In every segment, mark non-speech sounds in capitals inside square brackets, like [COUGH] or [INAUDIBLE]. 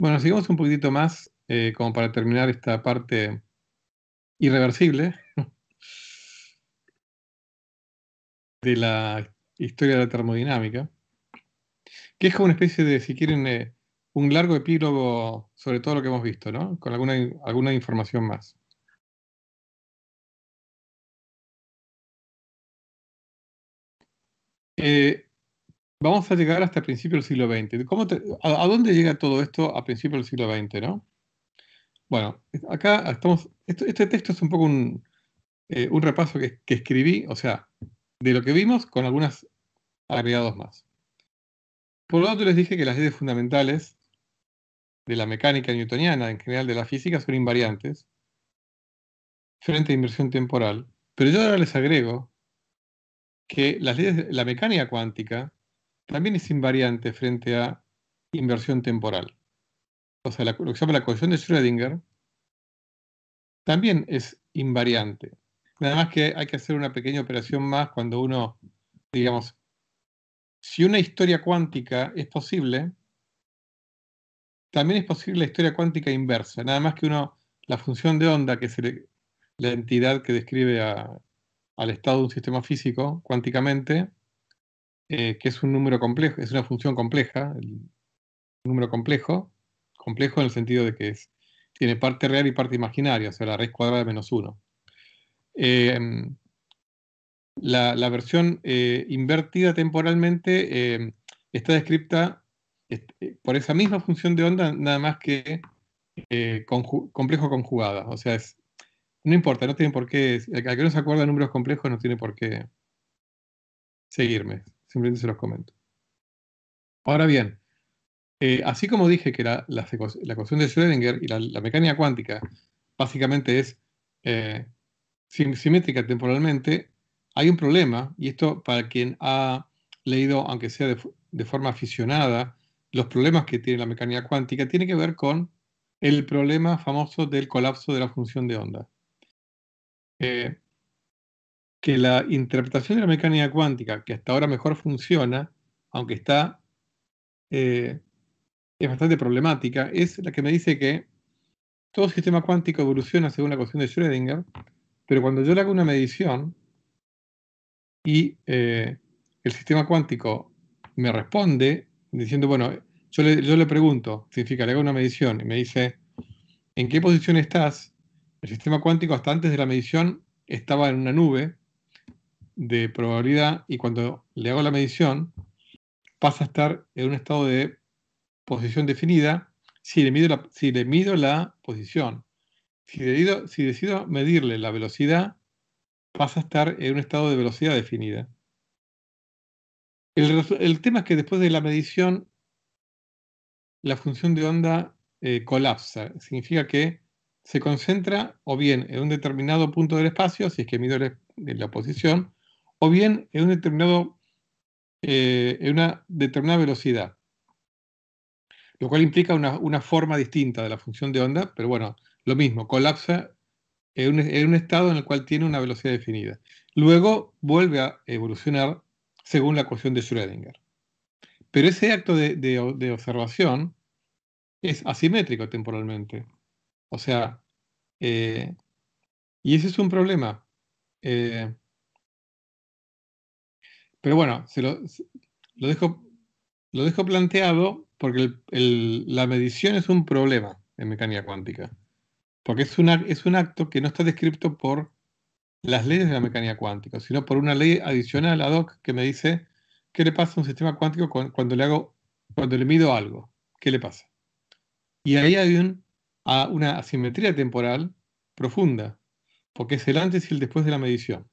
Bueno, seguimos un poquitito más, eh, como para terminar esta parte irreversible [LAUGHS] de la historia de la termodinámica, que es como una especie de, si quieren, eh, un largo epílogo sobre todo lo que hemos visto, ¿no? Con alguna, alguna información más. Eh, vamos a llegar hasta el principio del siglo XX. a, dónde llega todo esto a principios del siglo XX, no? Bueno, acá estamos. este texto es un poco un, eh, repaso que, escribí, o sea, de lo que vimos con algunos agregados más. Por lo tanto, les dije que las leyes fundamentales de la mecánica newtoniana, en general de la física, son invariantes frente a inversión temporal. Pero yo ahora les agrego que las leyes, de la mecánica cuántica también es invariante frente a inversión temporal. O sea, lo que se llama la ecuación de Schrödinger también es invariante. Nada más que hay que hacer una pequeña operación más cuando uno, digamos, si una historia cuántica es posible, también es posible la historia cuántica inversa. Nada más que uno, la función de onda, que es la entidad que describe al estado de un sistema físico cuánticamente, eh, que es un número complejo, es una función compleja, un número complejo, complejo en el sentido de que tiene parte real y parte imaginaria, o sea, la raíz cuadrada de menos 1. Em, la, versión eh, invertida temporalmente em, está descrita eh, por esa misma función de onda, nada más que complejo conjugada. O sea, no importa, no tiene por qué, al que no se acuerda de números complejos no tiene por qué seguirme. Simplemente se los comento. Ahora bien, eh, así como dije que la, la, ecuación de Schrödinger y la, mecánica cuántica básicamente es eh, simétrica temporalmente, hay un problema, y esto para quien ha leído, aunque sea de, forma aficionada, los problemas que tiene la mecánica cuántica, tiene que ver con el problema famoso del colapso de la función de onda. Eh, que la interpretación de la mecánica cuántica, que hasta ahora mejor funciona, aunque está eh, es bastante problemática, es la que me dice que todo sistema cuántico evoluciona según la ecuación de Schrödinger, pero cuando yo le hago una medición y eh, el sistema cuántico me responde diciendo, bueno, yo le, yo le pregunto, significa, le hago una medición y me dice, ¿en qué posición estás? El sistema cuántico hasta antes de la medición estaba en una nube, de probabilidad y cuando le hago la medición pasa a estar en un estado de posición definida si le mido la, si le mido la posición. Si decido, si decido medirle la velocidad, pasa a estar en un estado de velocidad definida. El, tema es que después de la medición, la función de onda eh, colapsa. Significa que se concentra o bien en un determinado punto del espacio, si es que mido la posición, o bien eh, en, una determinada velocidad, lo cual implica una, forma distinta de la función de onda, pero bueno, lo mismo, colapsa en un, estado en el cual tiene una velocidad definida. Luego vuelve a evolucionar según la ecuación de Schrödinger. Pero ese acto de, observación es asimétrico temporalmente. O sea, eh, y ese es un problema. Eh, pero bueno, se lo, dejo, lo dejo planteado porque la medición es un problema en mecánica cuántica. Porque es, es un acto que no está descrito por las leyes de la mecánica cuántica, sino por una ley adicional ad hoc que me dice qué le pasa a un sistema cuántico cuando le hago, cuando le mido algo, qué le pasa. Y ahí hay un, una asimetría temporal profunda, porque es el antes y el después de la medición,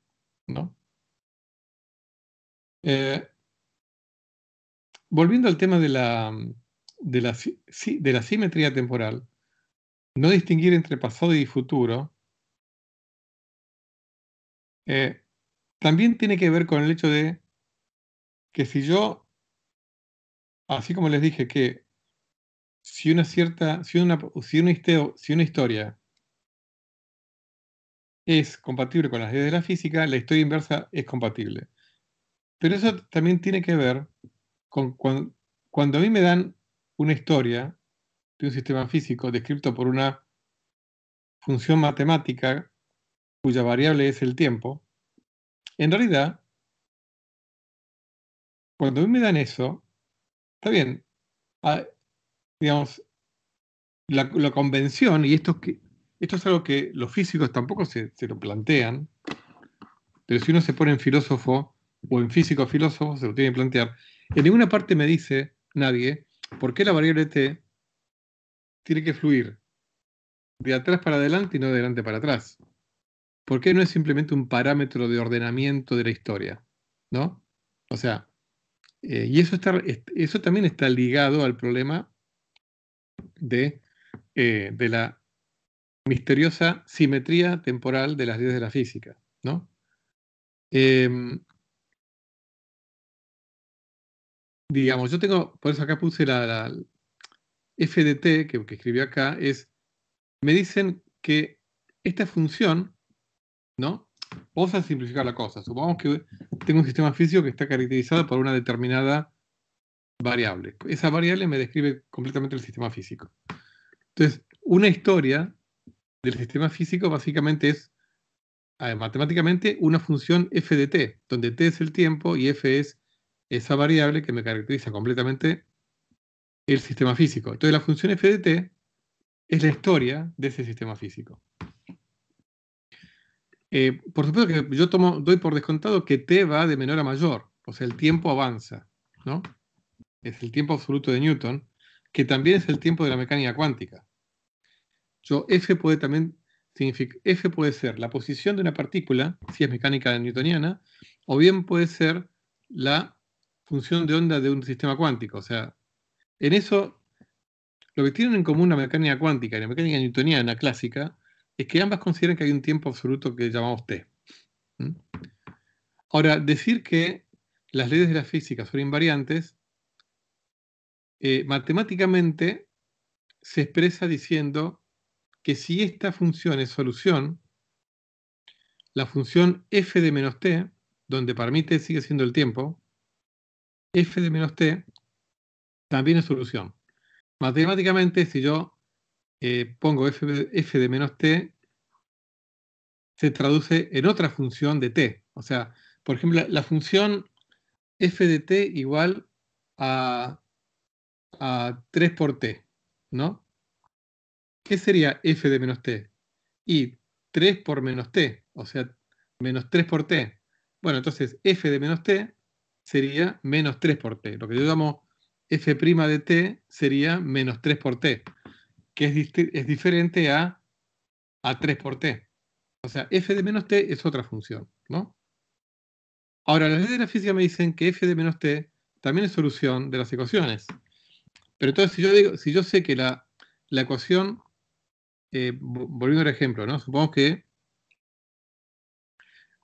¿no? Eh, volviendo al tema de la, de, la, de la simetría temporal, no distinguir entre pasado y futuro eh, también tiene que ver con el hecho de que si yo, así como les dije que si una cierta, si una, si una historia es compatible con las leyes de la física, la historia inversa es compatible. Pero eso también tiene que ver con cuando, a mí me dan una historia de un sistema físico descrito por una función matemática cuya variable es el tiempo, en realidad, cuando a mí me dan eso, está bien, ah, digamos, la, convención, y esto, que, esto es algo que los físicos tampoco se, se lo plantean, pero si uno se pone en filósofo, o en o filósofo se lo tienen que plantear. En ninguna parte me dice nadie por qué la variable t tiene que fluir de atrás para adelante y no de adelante para atrás. ¿Por qué no es simplemente un parámetro de ordenamiento de la historia? ¿No? O sea, eh, y eso, está, eso también está ligado al problema de, eh, de la misteriosa simetría temporal de las leyes de la física, ¿no? Em, digamos, yo tengo, por eso acá puse la, F FDT que, que escribió acá, es, me dicen que esta función, ¿no? Vamos a simplificar la cosa. Supongamos que tengo un sistema físico que está caracterizado por una determinada variable. Esa variable me describe completamente el sistema físico. Entonces, una historia del sistema físico básicamente es matemáticamente una función f de t, donde t es el tiempo y f es esa variable que me caracteriza completamente el sistema físico. Entonces la función f de t es la historia de ese sistema físico. Eh, por supuesto que yo tomo, doy por descontado que t va de menor a mayor, o sea, el tiempo avanza, ¿no? Es el tiempo absoluto de Newton, que también es el tiempo de la mecánica cuántica. Yo, f puede también f puede ser la posición de una partícula, si es mecánica newtoniana, o bien puede ser la función de onda de un sistema cuántico. O sea, en eso, lo que tienen en común la mecánica cuántica y la mecánica newtoniana clásica es que ambas consideran que hay un tiempo absoluto que llamamos T. Ahora, decir que las leyes de la física son invariantes, eh, matemáticamente se expresa diciendo que si esta función es solución, la función f de menos t, donde permite sigue siendo el tiempo, f de menos t también es solución. Matemáticamente, si yo eh, pongo f, de menos t, se traduce en otra función de t. O sea, por ejemplo, la, función f de t igual a, a 3 por t, ¿no? ¿Qué sería f de menos t? Y 3 por menos t, o sea, menos 3 por t. Bueno, entonces f de menos t sería menos 3 por t. Lo que yo llamo f' de t sería menos 3 por t, que es, es diferente a, a 3 por t. O sea, f de menos t es otra función, ¿no? Ahora, las leyes de la física me dicen que f de menos t también es solución de las ecuaciones. Pero entonces, si yo, digo, si yo sé que la, ecuación, eh, volviendo al ejemplo, ¿no? Supongamos que,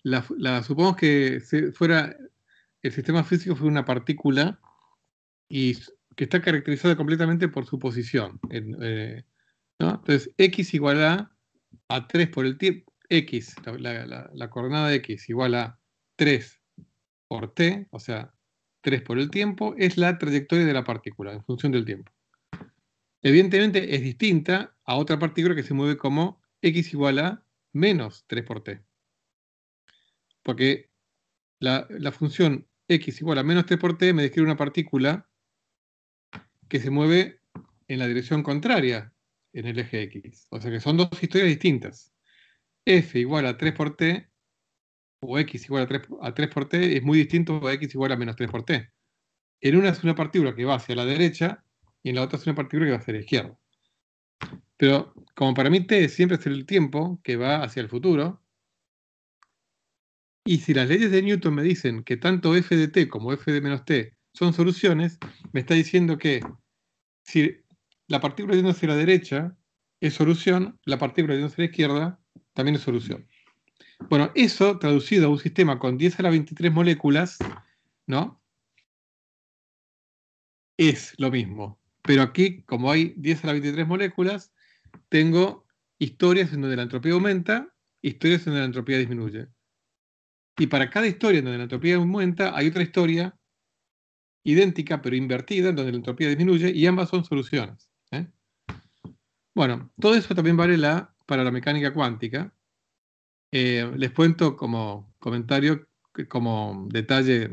la, supongamos que se fuera el sistema físico fue una partícula y que está caracterizada completamente por su posición. Eh, Entonces, x igual a, 3 por el tiempo, x, la, coordenada de x igual a 3 por t, o sea, 3 por el tiempo, es la trayectoria de la partícula en función del tiempo. Evidentemente es distinta a otra partícula que se mueve como x igual a menos 3 por t. Porque la función x igual a menos 3 por t me describe una partícula que se mueve en la dirección contraria en el eje x. O sea que son dos historias distintas. f igual a 3 por t o x igual a 3, a por t es muy distinto a x igual a menos 3 por t. En una es una partícula que va hacia la derecha y en la otra es una partícula que va hacia la izquierda. Pero como para mí t siempre es el tiempo que va hacia el futuro, y si las leyes de Newton me dicen que tanto f de t como f de menos t son soluciones, me está diciendo que si la partícula yendo hacia la derecha es solución, la partícula yendo hacia la izquierda también es solución. Bueno, eso traducido a un sistema con 10 a la 23 moléculas, ¿no? Es lo mismo. Pero aquí, como hay 10 a la 23 moléculas, tengo historias en donde la entropía aumenta, historias en donde la entropía disminuye. Y para cada historia en donde la entropía aumenta, hay otra historia idéntica pero invertida en donde la entropía disminuye y ambas son soluciones. ¿eh? Bueno, todo eso también vale para la mecánica cuántica. Eh, les cuento como comentario, como detalle,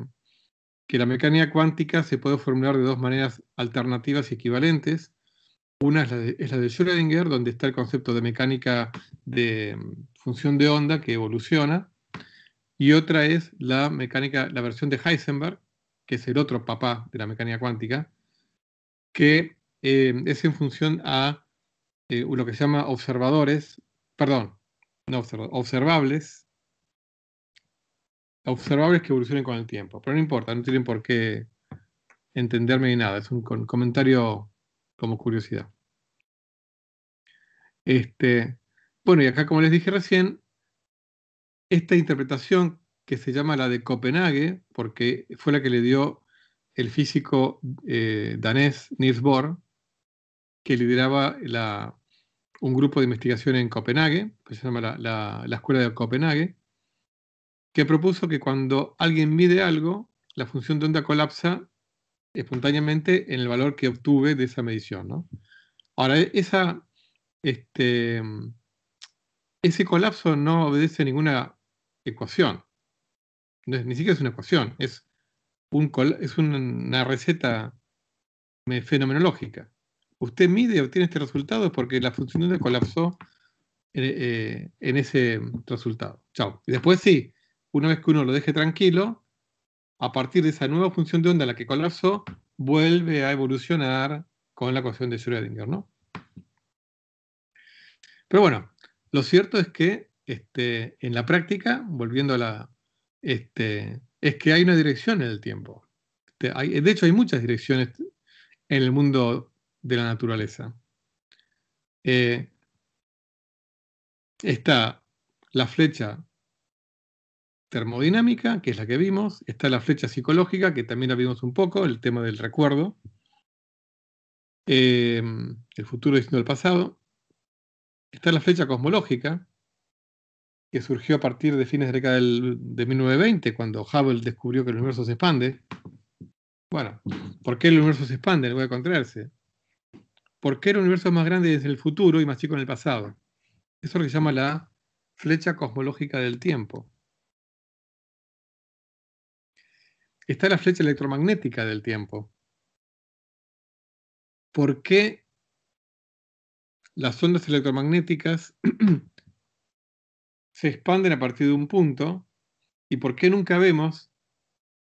que la mecánica cuántica se puede formular de dos maneras alternativas y equivalentes. Una es la de, es la de Schrödinger, donde está el concepto de mecánica de mm, función de onda que evoluciona, y otra es la mecánica, la versión de Heisenberg, que es el otro papá de la mecánica cuántica, que eh, es en función a eh, lo que se llama observadores, perdón, no observables, observables que evolucionen con el tiempo. Pero no importa, no tienen por qué entenderme ni nada, es un comentario como curiosidad. Este, bueno, y acá, como les dije recién, esta interpretación, que se llama la de Copenhague, porque fue la que le dio el físico eh, danés Niels Bohr, que lideraba un grupo de investigación en Copenhague, que se llama la, Escuela de Copenhague, que propuso que cuando alguien mide algo, la función de onda colapsa espontáneamente en el valor que obtuve de esa medición. Ahora, esa, este, ese colapso no obedece ninguna ecuación. ni siquiera es una ecuación, es, un, es una receta fenomenológica. Usted mide y obtiene este resultado porque la función colapsó en, eh, eh, en ese resultado. Chao. Y después sí, una vez que uno lo deje tranquilo, a partir de esa nueva función de onda a la que colapsó, vuelve a evolucionar con la ecuación de Schrödinger, ¿no? Pero bueno, lo cierto es que este, en la práctica, volviendo a la, este, es que hay una dirección en el tiempo. de hecho, hay muchas direcciones en el mundo de la naturaleza. Eh, está la flecha termodinámica, que es la que vimos, está la flecha psicológica, que también la vimos un poco, el tema del recuerdo, eh, el futuro diciendo el pasado, está la flecha cosmológica, que surgió a partir de fines de la década de 1920, cuando Hubble descubrió que el universo se expande. Bueno, ¿por qué el universo se expande? Le voy a contraerse. ¿Por qué el universo es más grande desde el futuro y más chico en el pasado? Eso es lo que se llama la flecha cosmológica del tiempo. Está la flecha electromagnética del tiempo. ¿Por qué las ondas electromagnéticas [CLEARS THROAT] se expanden a partir de un punto y por qué nunca vemos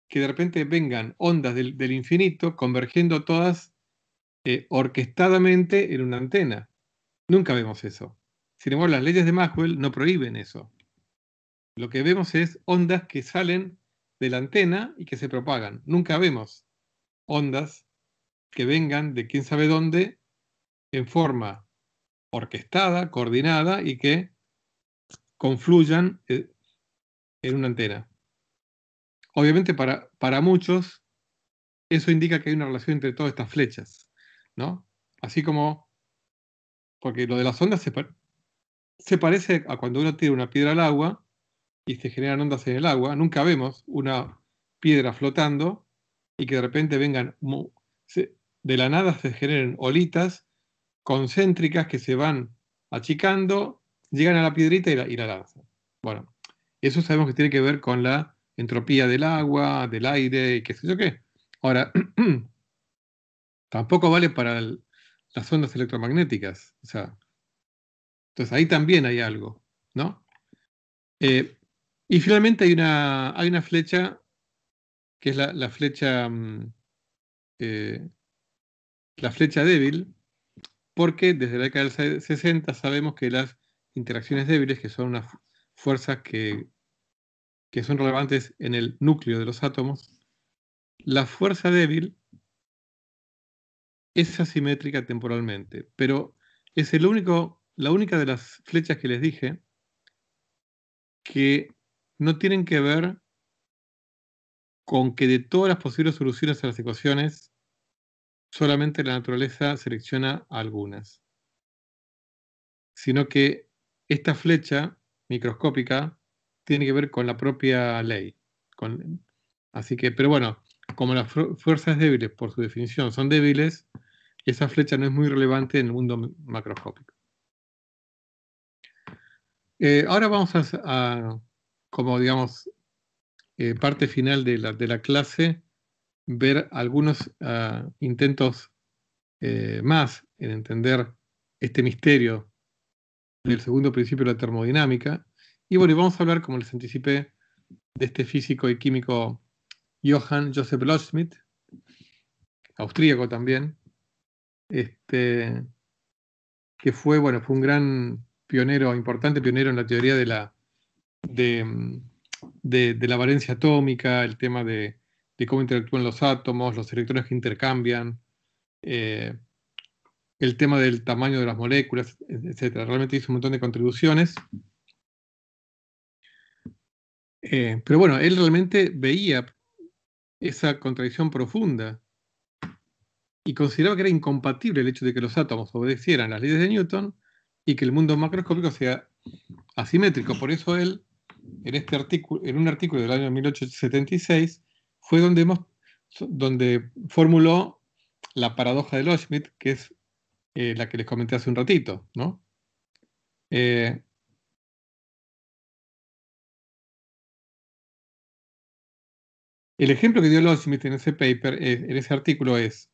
que de repente vengan ondas del, infinito convergiendo todas eh, orquestadamente en una antena. Nunca vemos eso. Sin embargo, las leyes de Maxwell no prohíben eso. Lo que vemos es ondas que salen de la antena y que se propagan. Nunca vemos ondas que vengan de quién sabe dónde en forma orquestada, coordinada y que confluyan eh, en una antena. Obviamente para, muchos eso indica que hay una relación entre todas estas flechas, ¿no? Así como, porque lo de las ondas se, se parece a cuando uno tira una piedra al agua y se generan ondas en el agua, nunca vemos una piedra flotando y que de repente vengan, de la nada se generen olitas concéntricas que se van achicando llegan a la piedrita y la, lanzan. Bueno, eso sabemos que tiene que ver con la entropía del agua, del aire y qué sé yo qué. Ahora, [CLEARS THROAT] tampoco vale para las ondas electromagnéticas. O sea, entonces ahí también hay algo, ¿no? Eh, y finalmente hay una, hay una flecha que es la, flecha mm, eh, la flecha débil, porque desde la década del 60 sabemos que las interacciones débiles, que son unas fuerzas que, que son relevantes en el núcleo de los átomos, la fuerza débil es asimétrica temporalmente, pero es el único, la única de las flechas que les dije que no tienen que ver con que de todas las posibles soluciones a las ecuaciones, solamente la naturaleza selecciona algunas, sino que esta flecha microscópica tiene que ver con la propia ley. así que, pero bueno, como las fuerzas débiles, por su definición, son débiles, esa flecha no es muy relevante en el mundo macroscópico. Eh, ahora vamos a, como digamos, eh, parte final de la, clase, ver algunos ah, intentos eh, más en entender este misterio del segundo principio de la termodinámica. Y bueno, y vamos a hablar, como les anticipé, de este físico y químico Johann Joseph Loschmidt, austríaco también, este, que fue, bueno, fue un gran pionero, importante pionero en la teoría de la, la valencia atómica, el tema de, cómo interactúan los átomos, los electrones que intercambian, eh, el tema del tamaño de las moléculas, etcétera. Realmente hizo un montón de contribuciones. Eh, pero bueno, él realmente veía esa contradicción profunda y consideraba que era incompatible el hecho de que los átomos obedecieran las leyes de Newton y que el mundo macroscópico sea asimétrico. Por eso él, en, este artículo, en un artículo del año 1876, fue donde, hemos, donde formuló la paradoja de Loschmidt, que es eh, la que les comenté hace un ratito, ¿no? Eh, el ejemplo que dio Lawson en ese paper, eh, en ese artículo es,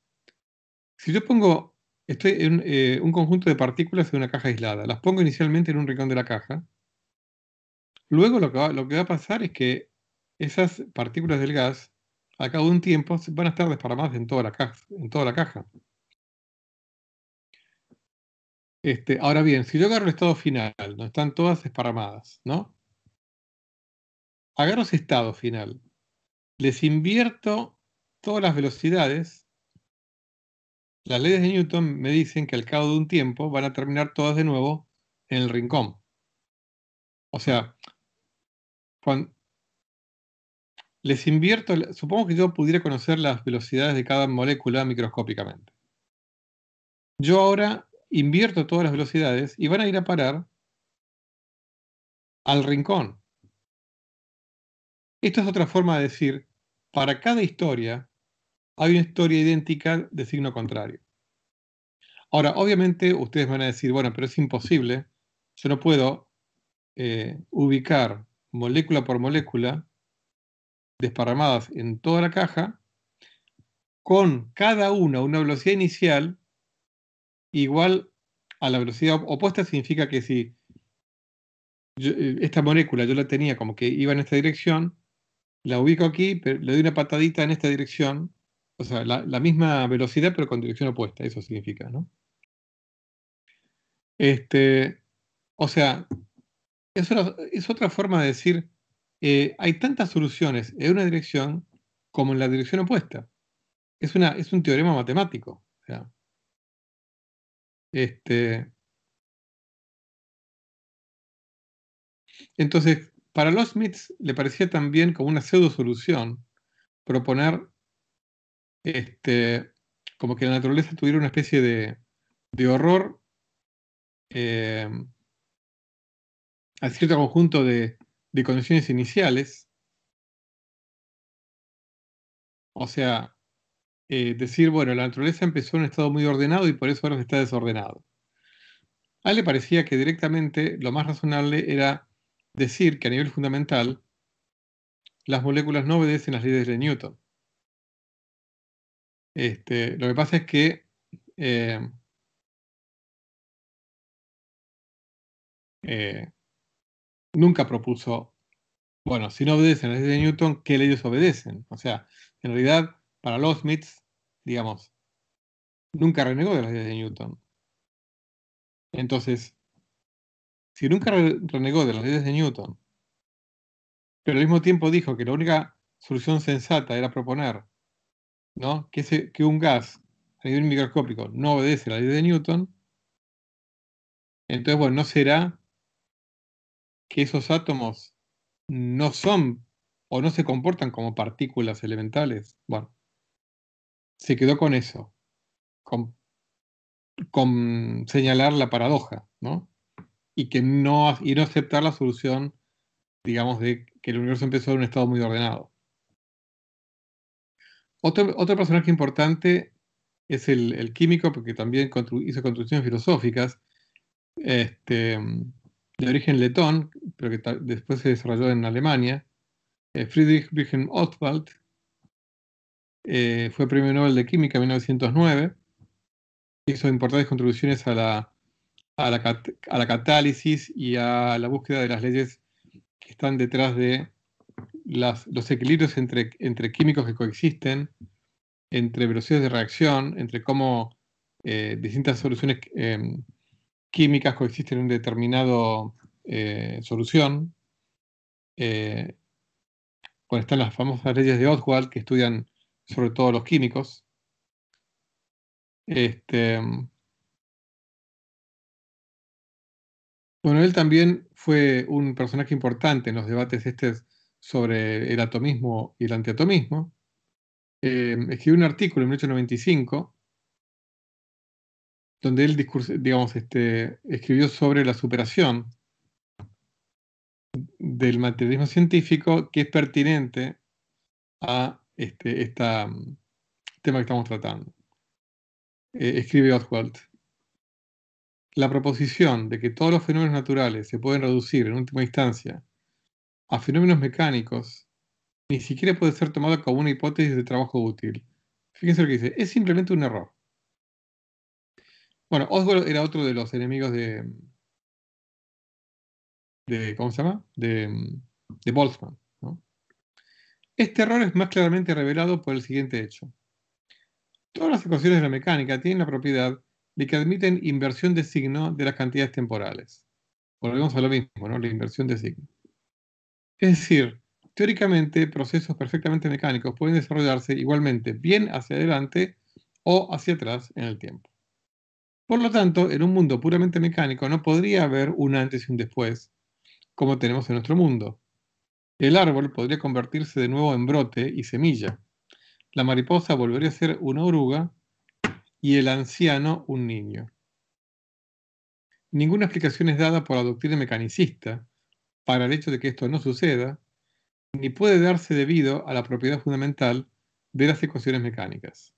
si yo pongo estoy en un conjunto de partículas en una caja aislada, las pongo inicialmente en un rincón de la caja, luego lo que va, a pasar es que esas partículas del gas, a cabo de un tiempo, van a estar desparramadas en toda la caja. En toda la caja. Este, ahora bien, si yo agarro el estado final, no están todas esparramadas, ¿no? Agarro ese estado final, les invierto todas las velocidades. Las leyes de Newton me dicen que al cabo de un tiempo van a terminar todas de nuevo en el rincón. O sea, les invierto, supongo que yo pudiera conocer las velocidades de cada molécula microscópicamente. Yo ahora invierto todas las velocidades y van a ir a parar al rincón. Esto es otra forma de decir, para cada historia hay una historia idéntica de signo contrario. Ahora, obviamente ustedes van a decir, bueno, pero es imposible, yo no puedo eh, ubicar molécula por molécula desparramadas en toda la caja con cada una una velocidad inicial igual a la velocidad opuesta significa que si eh, esta molécula yo la tenía como que iba en esta dirección, la ubico aquí, pero le doy una patadita en esta dirección, o sea, la, misma velocidad pero con dirección opuesta, eso significa, ¿no? Este, o sea, es, es otra forma de decir, eh, hay tantas soluciones en una dirección como en la dirección opuesta. Es, una, es un teorema matemático. O este, entonces, para los Smiths le parecía también como una pseudo solución proponer este, como que la naturaleza tuviera una especie de, de horror em, a cierto conjunto de, de condiciones iniciales. O sea, eh, decir, bueno, la naturaleza empezó en un estado muy ordenado y por eso ahora está desordenado. A él le parecía que directamente lo más razonable era decir que a nivel fundamental las moléculas no obedecen las leyes de Newton. Este, lo que pasa es que eh, eh, nunca propuso, bueno, si no obedecen las leyes de Newton, ¿qué leyes obedecen? O sea, en realidad, para los Smiths, digamos, nunca renegó de las leyes de Newton. Entonces, si nunca renegó de las leyes de Newton, pero al mismo tiempo dijo que la única solución sensata era proponer ¿no? que, que un gas a nivel microscópico no obedece a la ley de Newton, entonces, bueno, ¿no será que esos átomos no son o no se comportan como partículas elementales? Bueno, se quedó con eso, con, señalar la paradoja, ¿no? Y, que no, y no aceptar la solución, digamos, de que el universo empezó en un estado muy ordenado. Otro, personaje importante es el, químico, porque también hizo construcciones filosóficas, este, de origen letón, pero que después se desarrolló en Alemania, eh, Friedrich Wilhelm Ostwald, eh, fue premio Nobel de Química en 1909. Hizo importantes contribuciones a la, a la, catálisis y a la búsqueda de las leyes que están detrás de los equilibrios entre, entre químicos que coexisten, entre velocidades de reacción, entre cómo eh, distintas soluciones em, químicas coexisten en un determinado eh, solución. están las famosas leyes de Oswald que estudian sobre todo los químicos. Este, bueno, él también fue un personaje importante en los debates sobre el atomismo y el antiatomismo. Eh, escribió un artículo en 1895 donde él digamos, este, escribió sobre la superación del materialismo científico que es pertinente a este mm, tema que estamos tratando. Eh, escribe Oswald. La proposición de que todos los fenómenos naturales se pueden reducir en última instancia a fenómenos mecánicos ni siquiera puede ser tomada como una hipótesis de trabajo útil. Fíjense lo que dice, es simplemente un error. Bueno, Oswald era otro de los enemigos de, mm, de ¿cómo se llama? De, mm, de Boltzmann. Este error es más claramente revelado por el siguiente hecho. Todas las ecuaciones de la mecánica tienen la propiedad de que admiten inversión de signo de las cantidades temporales. Volvemos a lo mismo, ¿no? La inversión de signo. Es decir, teóricamente, procesos perfectamente mecánicos pueden desarrollarse igualmente bien hacia adelante o hacia atrás en el tiempo. Por lo tanto, en un mundo puramente mecánico no podría haber un antes y un después, como tenemos en nuestro mundo, el árbol podría convertirse de nuevo en brote y semilla. La mariposa volvería a ser una oruga y el anciano un niño. Ninguna explicación es dada por la doctrina mecanicista para el hecho de que esto no suceda, ni puede darse debido a la propiedad fundamental de las ecuaciones mecánicas.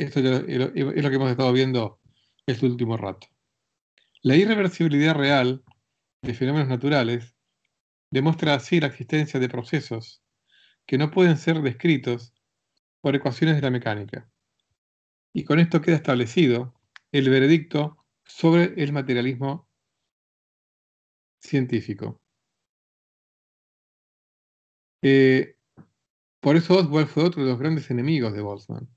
Esto es lo que hemos estado viendo este último rato. La irreversibilidad real de fenómenos naturales Demuestra así la existencia de procesos que no pueden ser descritos por ecuaciones de la mecánica. Y con esto queda establecido el veredicto sobre el materialismo científico. Eh, por eso Oswald fue otro de los grandes enemigos de Boltzmann.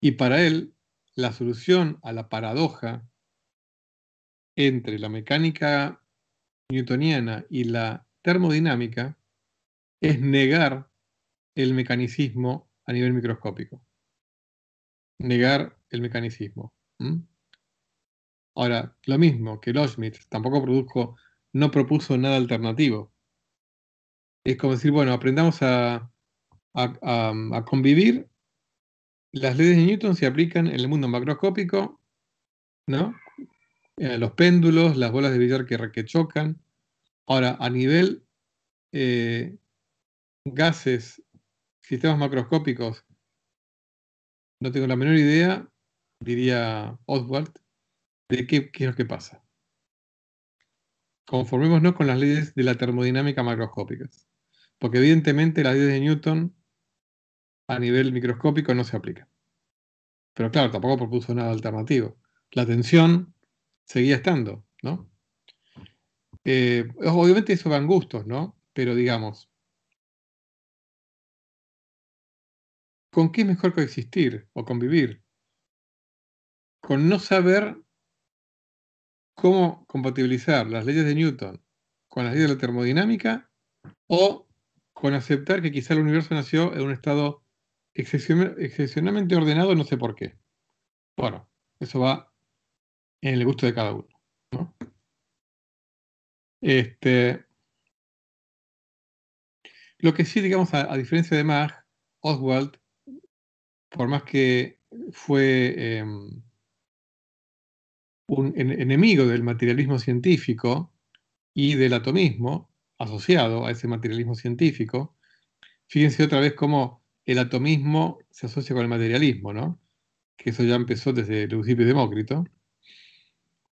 Y para él, la solución a la paradoja entre la mecánica newtoniana y la termodinámica es negar el mecanicismo a nivel microscópico. Negar el mecanicismo. Ahora, lo mismo que Loschmidt tampoco produjo, no propuso nada alternativo. Es como decir, bueno, aprendamos a convivir. Las leyes de Newton se aplican en el mundo macroscópico, ¿no? Eh, los péndulos, las bolas de billar que, chocan. Ahora, a nivel eh, gases, sistemas macroscópicos, no tengo la menor idea, diría Oswald, de qué, qué es lo que pasa. Conformémonos con las leyes de la termodinámica macroscópicas, porque evidentemente las leyes de Newton a nivel microscópico no se aplican. Pero claro, tampoco propuso nada alternativo. La tensión seguía estando, ¿no? Eh, obviamente eso van gustos, ¿no? Pero digamos, ¿con qué es mejor coexistir o convivir? Con no saber cómo compatibilizar las leyes de Newton con las leyes de la termodinámica o con aceptar que quizá el universo nació en un estado excepcionalmente ordenado, no sé por qué. Bueno, eso va en el gusto de cada uno. Este, lo que sí, digamos, a, diferencia de Marx, Oswald, por más que fue em, un enemigo del materialismo científico y del atomismo asociado a ese materialismo científico, fíjense otra vez cómo el atomismo se asocia con el materialismo, ¿no? que eso ya empezó desde el principio de Demócrito,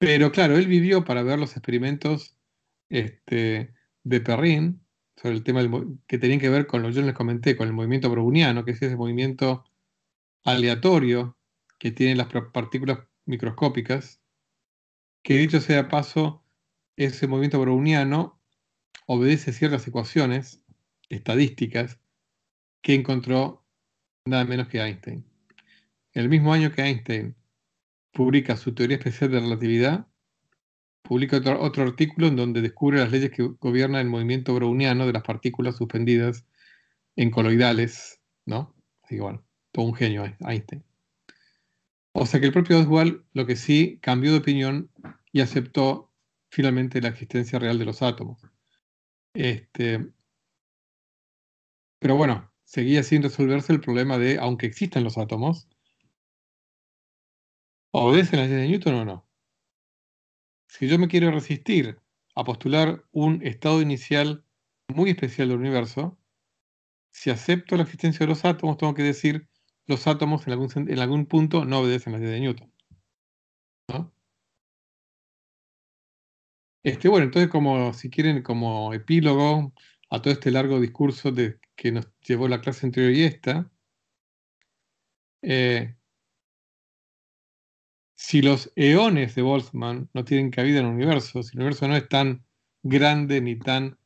pero claro, él vivió para ver los experimentos este, de Perrin sobre el tema que tenían que ver con lo que yo les comenté, con el movimiento browniano, que es ese movimiento aleatorio que tienen las partículas microscópicas, que dicho sea paso, ese movimiento browniano obedece ciertas ecuaciones estadísticas que encontró nada menos que Einstein. El mismo año que Einstein publica su teoría especial de relatividad, publica otro, artículo en donde descubre las leyes que gobiernan el movimiento browniano de las partículas suspendidas en coloidales, ¿no? Así que todo un genio eh, Einstein. O sea que el propio Oswald lo que sí cambió de opinión y aceptó finalmente la existencia real de los átomos. Este, pero bueno, seguía sin resolverse el problema de, aunque existan los átomos, ¿Obedecen las leyes de Newton o no? Si yo me quiero resistir a postular un estado inicial muy especial del universo, si acepto la existencia de los átomos, tengo que decir los átomos en algún, punto no obedecen las leyes de Newton. Este, bueno, entonces como si quieren, como epílogo a todo este largo discurso que nos llevó la clase anterior y esta, eh, si los eones de Boltzmann no tienen cabida en el universo, si el universo no es tan grande ni tan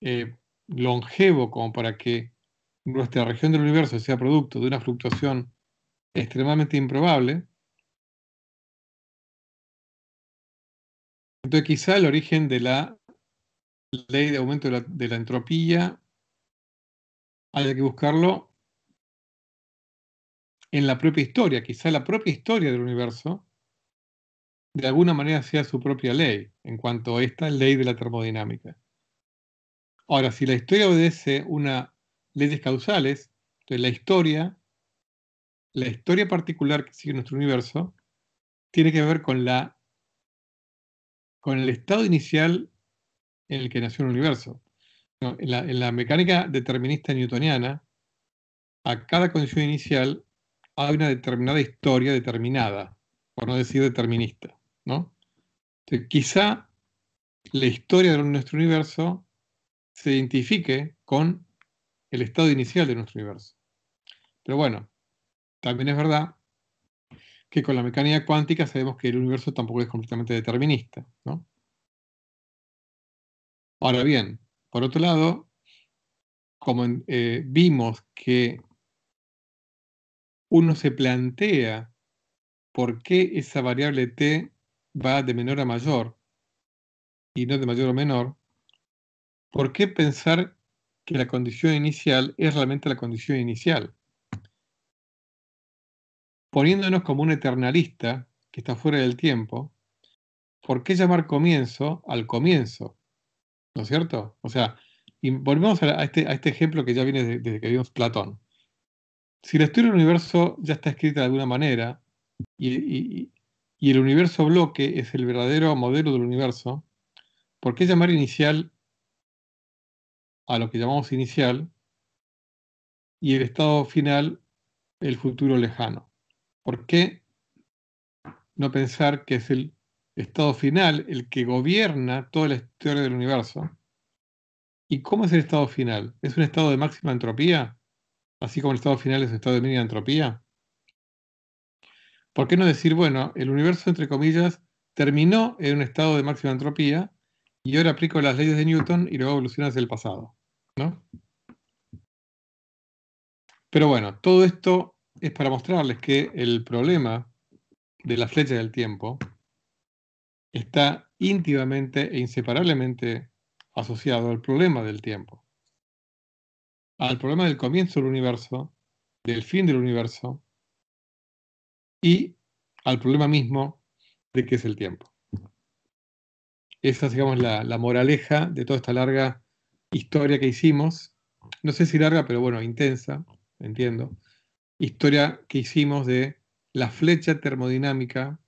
eh, longevo como para que nuestra región del universo sea producto de una fluctuación extremadamente improbable, entonces quizá el origen de la ley de aumento de la, de la entropía haya que buscarlo en la propia historia, quizá la propia historia del universo, de alguna manera sea su propia ley, en cuanto a esta ley de la termodinámica. Ahora, si la historia obedece una leyes causales, entonces la historia, la historia particular que sigue nuestro universo, tiene que ver con la con el estado inicial en el que nació el universo. En la, en la mecánica determinista newtoniana, a cada condición inicial hay una determinada historia determinada, por no decir determinista, ¿no? quizá la historia de nuestro universo se identifique con el estado inicial de nuestro universo. Pero bueno, también es verdad que con la mecánica cuántica sabemos que el universo tampoco es completamente determinista, ¿no? Ahora bien, por otro lado, como eh, vimos que uno se plantea por qué esa variable t va de menor a mayor y no de mayor a menor, ¿por qué pensar que la condición inicial es realmente la condición inicial? Poniéndonos como un eternalista que está fuera del tiempo, ¿por qué llamar comienzo al comienzo? ¿No es cierto? O sea, volvemos este, a, este, ejemplo que ya viene desde que vimos Platón si la historia del universo ya está escrita de alguna manera y, el universo bloque es el verdadero modelo del universo, ¿por qué llamar inicial a lo que llamamos inicial y el estado final el futuro lejano? ¿Por qué no pensar que es el estado final el que gobierna toda la historia del universo? ¿Y cómo es el estado final? ¿Es un estado de máxima entropía? así como el estado final es un estado de mínima entropía? ¿Por qué no decir, bueno, el universo, entre comillas, terminó en un estado de máxima entropía y ahora aplico las leyes de Newton y luego evoluciona hacia el pasado? ¿no? Pero bueno, todo esto es para mostrarles que el problema de la flecha del tiempo está íntimamente e inseparablemente asociado al problema del tiempo al problema del comienzo del universo, del fin del universo y al problema mismo de qué es el tiempo. Esa digamos, la, la moraleja de toda esta larga historia que hicimos. No sé si larga, pero bueno, intensa, entiendo. Historia que hicimos de la flecha termodinámica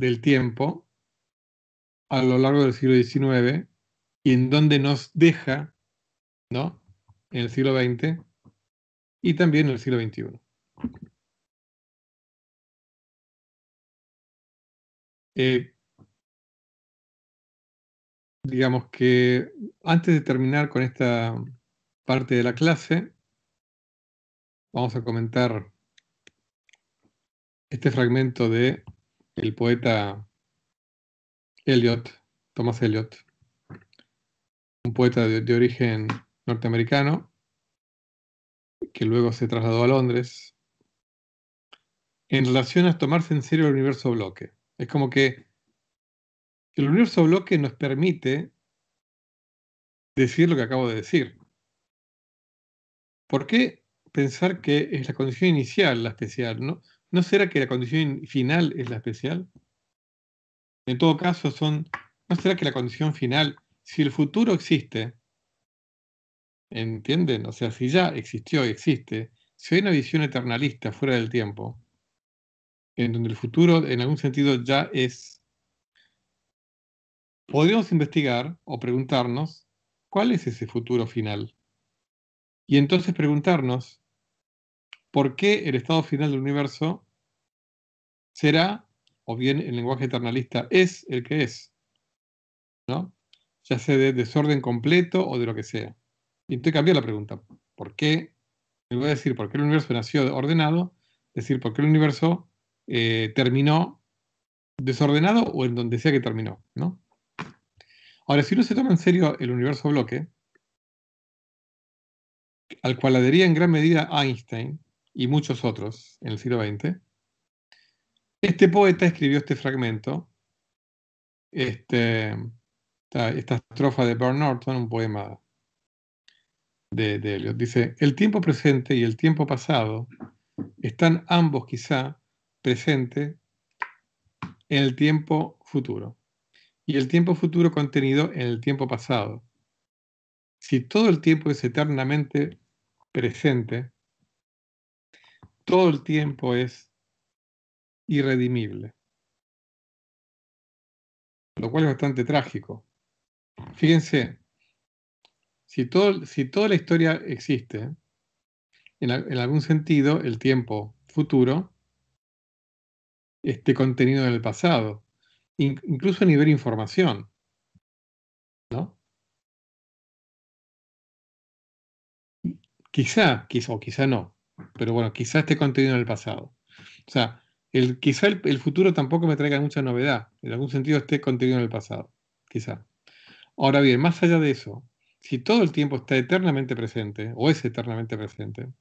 del tiempo a lo largo del siglo XIX y en donde nos deja ¿no? en el siglo XX y también en el siglo XXI. Eh, digamos que antes de terminar con esta parte de la clase, vamos a comentar este fragmento de el poeta Eliot, Thomas Eliot, un poeta de origen norteamericano, que luego se trasladó a Londres, en relación a tomarse en serio el universo bloque. Es como que el universo bloque nos permite decir lo que acabo de decir. ¿Por qué pensar que es la condición inicial la especial? ¿No, ¿No será que la condición final es la especial? En todo caso, son, ¿no será que la condición final, si el futuro existe, ¿Entienden? O sea, si ya existió y existe, si hay una visión eternalista fuera del tiempo, en donde el futuro en algún sentido ya es, podríamos investigar o preguntarnos cuál es ese futuro final. Y entonces preguntarnos por qué el estado final del universo será, o bien el lenguaje eternalista es el que es, ¿no? ya sea de desorden completo o de lo que sea. Y entonces cambió la pregunta. ¿Por qué? Me voy a decir por qué el universo nació ordenado, decir por qué el universo eh, terminó desordenado o en donde sea que terminó, ¿no? Ahora, si uno se toma en serio el universo bloque, al cual adhería en gran medida Einstein y muchos otros en el siglo XX, este poeta escribió este fragmento, este, esta, estrofa de Bernard, Norton, un poema de, Dice, el tiempo presente y el tiempo pasado están ambos quizá presentes en el tiempo futuro y el tiempo futuro contenido en el tiempo pasado. Si todo el tiempo es eternamente presente, todo el tiempo es irredimible, lo cual es bastante trágico. Fíjense, si, todo, si toda la historia existe, en, algún sentido, el tiempo futuro esté contenido en el pasado, incluso a nivel información. ¿No? Quizá, quizá, o quizá no, pero bueno, quizá esté contenido en el pasado. O sea, el, quizá el, el, futuro tampoco me traiga mucha novedad, en algún sentido esté contenido en el pasado, quizá. Ahora bien, más allá de eso, si todo el tiempo está eternamente presente o es eternamente presente,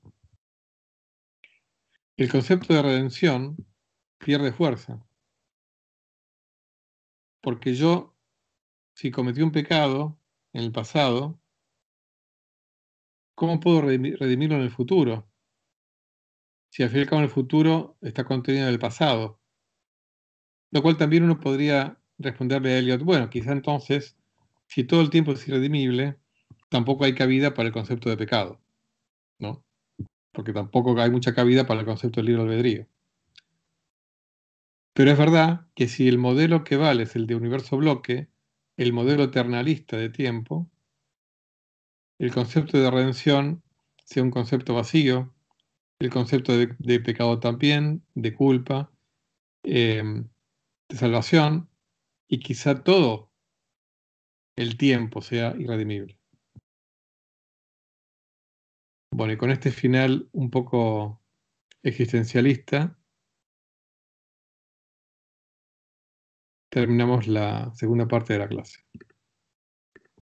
el concepto de redención pierde fuerza. Porque yo, si cometí un pecado en el pasado, ¿cómo puedo redimirlo en el futuro? Si al el futuro está contenido en el pasado. Lo cual también uno podría responderle a Elliot, bueno, quizá entonces, si todo el tiempo es irredimible, tampoco hay cabida para el concepto de pecado, ¿no? Porque tampoco hay mucha cabida para el concepto de libre albedrío. Pero es verdad que si el modelo que vale es el de universo bloque, el modelo eternalista de tiempo, el concepto de redención sea un concepto vacío, el concepto de, pecado también, de culpa, em, de salvación, y quizá todo el tiempo sea irredimible. Bueno, y con este final un poco existencialista, terminamos la segunda parte de la clase.